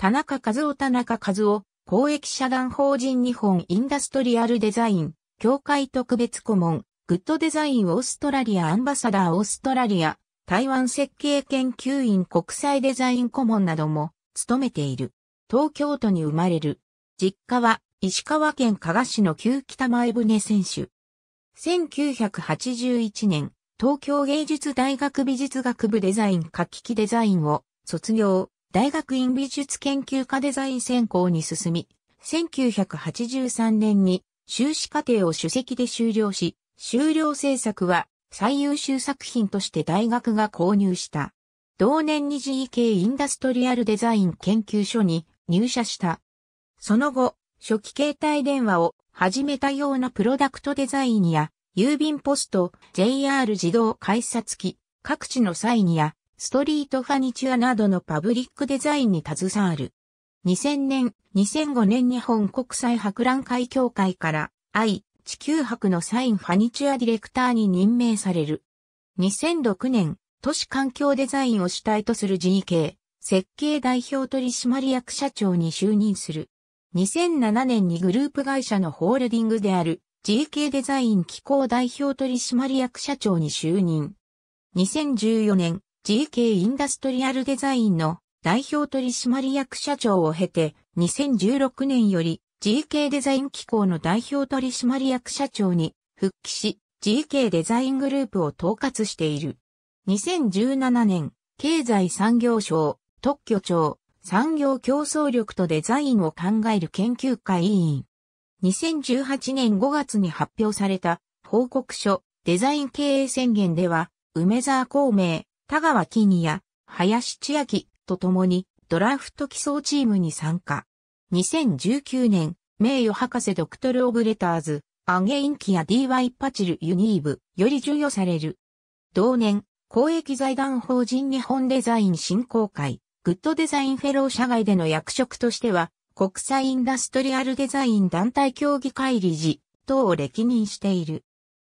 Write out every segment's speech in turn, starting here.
田中和夫田中和夫、公益社団法人日本インダストリアルデザイン、協会特別顧問、グッドデザインオーストラリアアンバサダーオーストラリア、台湾設計研究院国際デザイン顧問なども、務めている。東京都に生まれる。実家は、石川県加賀市の旧北前船選手。1981年、東京芸術大学美術学部デザイン画期デザインを卒業。大学院美術研究科デザイン専攻に進み、1983年に修士課程を主席で修了し、修了制作は最優秀作品として大学が購入した。同年に GK インダストリアルデザイン研究所に入社した。その後、初期携帯電話を始めたようなプロダクトデザインや、郵便ポスト、JR 自動改札機、各地のサインや、ストリートファニチュアなどのパブリックデザインに携わる。2000年、2005年日本国際博覧会協会から、愛、地球博のサインファニチュアディレクターに任命される。2006年、都市環境デザインを主体とする GK、設計代表取締役社長に就任する。2007年にグループ会社のホールディングである GK デザイン機構代表取締役社長に就任。2014年、GK インダストリアルデザインの代表取締役社長を経て、2016年より GK デザイン機構の代表取締役社長に復帰し、GK デザイングループを統括している。2017年、経済産業省、特許庁、産業競争力とデザインを考える研究会委員。2018年5月に発表された報告書デザイン経営宣言では、梅沢孔明、田川金や林千秋と共にドラフト基礎チームに参加。2019年、名誉博士ドクトルオブレターズ、アゲインキや DY パチルユニーブより授与される。同年、公益財団法人日本デザイン振興会、グッドデザインフェロー社外での役職としては、国際インダストリアルデザイン団体協議会理事等を歴任している。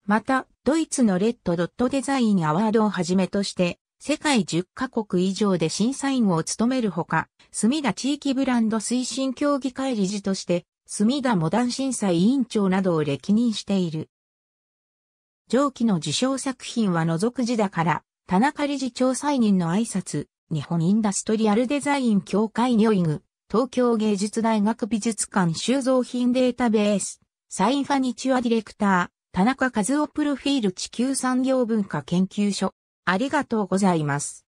また、ドイツのレッドドットデザインアワードをはじめとして、世界10カ国以上で審査員を務めるほか、墨田地域ブランド推進協議会理事として、墨田モダン審査委員長などを歴任している。上記の受賞作品は除く字だから、田中理事長再任の挨拶、日本インダストリアルデザイン協会におい東京芸術大学美術館収蔵品データベース、サインファニチュアディレクター、田中和夫プロフィール地球産業文化研究所、ありがとうございます。